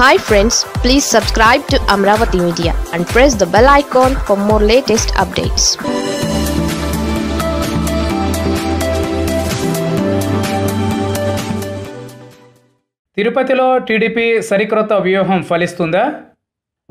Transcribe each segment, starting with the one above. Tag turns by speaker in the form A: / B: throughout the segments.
A: hi friends please subscribe to Amaravati media and press the bell icon for more latest updates తిరుపతిలో TDP సరికొత్త వ్యూహం ఫలిస్తుందా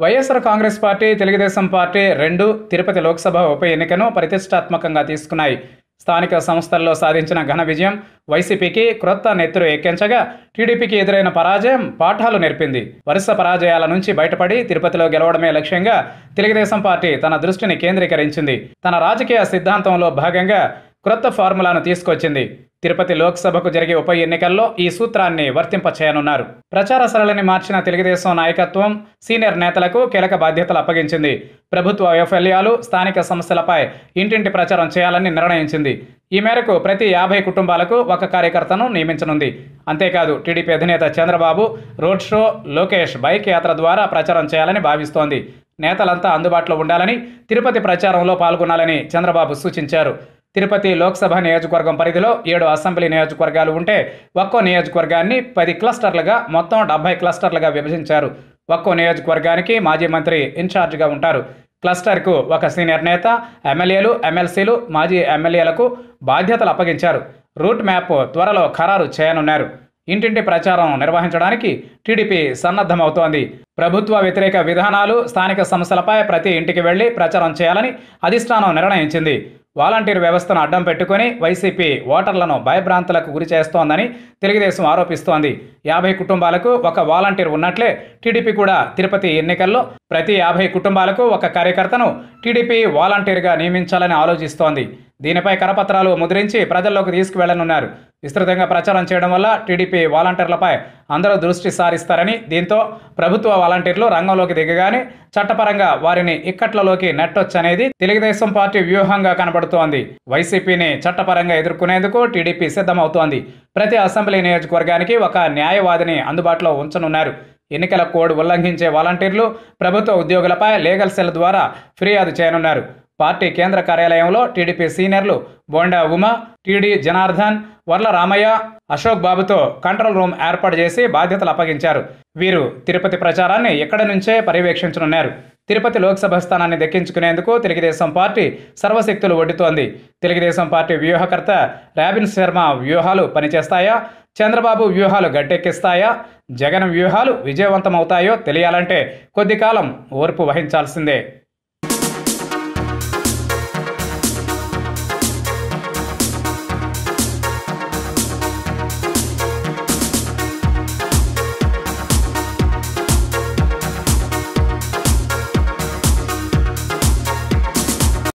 A: YSR Congress party Telugu Desam party రెండు తిరుపతి లోక్సభ ఉప ఎన్నికను ప్రతిష్టాత్మకంగా తీసుకున్నాయి స్థానిక సంస్థల్లో సాధించిన ఘన విజయం వైసీపీకి క్రొత్త నెత్తురు ఎక్కించగా టీడీపీకి ఎదురైన పరాజయం పాఠాలు నేర్పింది వరుస పరాజయాల నుంచి బయటపడి తిరుపతిలో గెలవడమే లక్ష్యంగా తెలుగుదేశం పార్టీ తన దృష్టిని కేంద్రీకరించింది తన రాజకీయ సిద్ధాంతంలో భాగంగా క్రొత్త ఫార్ములాను తీసుకొచ్చింది తిరుపతి లోక్సభకు జరిగే ఉప ఎన్నికల్లో ఈ సూత్రాన్ని వర్తింపచేయనున్నారు ప్రచార సరళిని మార్చిన తెలుగుదేశం నాయకత్వం సీనియర్ నేతలకు కీలక బాధ్యతలు అప్పగించింది ప్రభుత్వ వైఫల్యాలు స్థానిక సమస్యలపై ఇంటింటి ప్రచారం చేయాలని నిర్ణయించింది ఈ మేరకు ప్రతి యాభై కుటుంబాలకు ఒక కార్యకర్తను నియమించనుంది అంతేకాదు టీడీపీ అధినేత Chandrababu road show Lokesh bike యాత్ర ద్వారా ప్రచారం చేయాలని భావిస్తోంది నేతలంతా అందుబాటులో ఉండాలని తిరుపతి ప్రచారంలో పాల్గొనాలని చంద్రబాబు సూచించారు తిరుపతి లోక్సభ నియోజకవర్గం పరిధిలో ఏడు అసెంబ్లీ నియోజకవర్గాలు ఉంటే ఒక్కో నియోజకవర్గాన్ని పది క్లస్టర్లుగా మొత్తం డెబ్బై క్లస్టర్లుగా విభజించారు ఒక్కో నియోజకవర్గానికి మాజీ మంత్రి ఇన్ఛార్జిగా ఉంటారు క్లస్టర్కు ఒక సీనియర్ నేత ఎమ్మెల్యేలు ఎమ్మెల్సీలు మాజీ ఎమ్మెల్యేలకు బాధ్యతలు అప్పగించారు రూట్ మ్యాప్ త్వరలో ఖరారు చేయనున్నారు ఇంటింటి ప్రచారం నిర్వహించడానికి టీడీపీ సన్నద్ధమవుతోంది ప్రభుత్వ వ్యతిరేక విధానాలు స్థానిక సంస్థలపై ప్రతి ఇంటికి వెళ్లి ప్రచారం చేయాలని అధిష్టానం నిర్ణయించింది వాలంటీర్ వ్యవస్థను అడ్డం పెట్టుకుని వైసీపీ ఓటర్లను భయభ్రాంతులకు గురి చేస్తోందని తెలుగుదేశం ఆరోపిస్తోంది యాభై కుటుంబాలకు ఒక వాలంటీర్ ఉన్నట్లే టీడీపీ కూడా తిరుపతి ఎన్నికల్లో ప్రతి యాభై కుటుంబాలకు ఒక కార్యకర్తను టీడీపీ వాలంటీర్గా నియమించాలని ఆలోచిస్తోంది దీనిపై కరపత్రాలు ముద్రించి ప్రజల్లోకి తీసుకువెళ్లనున్నారు విస్తృతంగా ప్రచారం చేయడం వల్ల టీడీపీ వాలంటీర్లపై అందరూ దృష్టి సారిస్తారని దీంతో ప్రభుత్వ వాలంటీర్లు రంగంలోకి దిగగానే చట్టపరంగా వారిని ఇక్కట్లలోకి నెట్టొచ్చనేది తెలుగుదేశం పార్టీ వ్యూహంగా కనబడుతోంది వైసీపీని చట్టపరంగా ఎదుర్కొనేందుకు టీడీపీ సిద్ధమవుతోంది ప్రతి అసెంబ్లీ నియోజకవర్గానికి ఒక న్యాయవాదిని అందుబాటులో ఉంచనున్నారు ఎన్నికల కోడ్ ఉల్లంఘించే వాలంటీర్లు ప్రభుత్వ ఉద్యోగులపై లీగల్ సెల్ ద్వారా ఫిర్యాదు చేయనున్నారు పార్టీ కేంద్ర కార్యాలయంలో టీడీపీ సీనియర్లు బోండా ఉమ టీడీ జనార్దన్ వర్ల రామయ్య అశోక్ బాబుతో కంట్రోల్ రూమ్ ఏర్పాటు చేసి బాధ్యతలు అప్పగించారు వీరు తిరుపతి ప్రచారాన్ని ఇక్కడి నుంచే పర్యవేక్షించనున్నారు తిరుపతి లోక్సభ స్థానాన్ని దక్కించుకునేందుకు తెలుగుదేశం పార్టీ సర్వశక్తులు ఒడ్డుతోంది తెలుగుదేశం పార్టీ వ్యూహకర్త రాబిన్ శర్మ వ్యూహాలు పనిచేస్తాయా చంద్రబాబు వ్యూహాలు గడ్డెక్కిస్తాయా జగన్ వ్యూహాలు విజయవంతమవుతాయో తెలియాలంటే కొద్ది కాలం ఓర్పు వహించాల్సిందే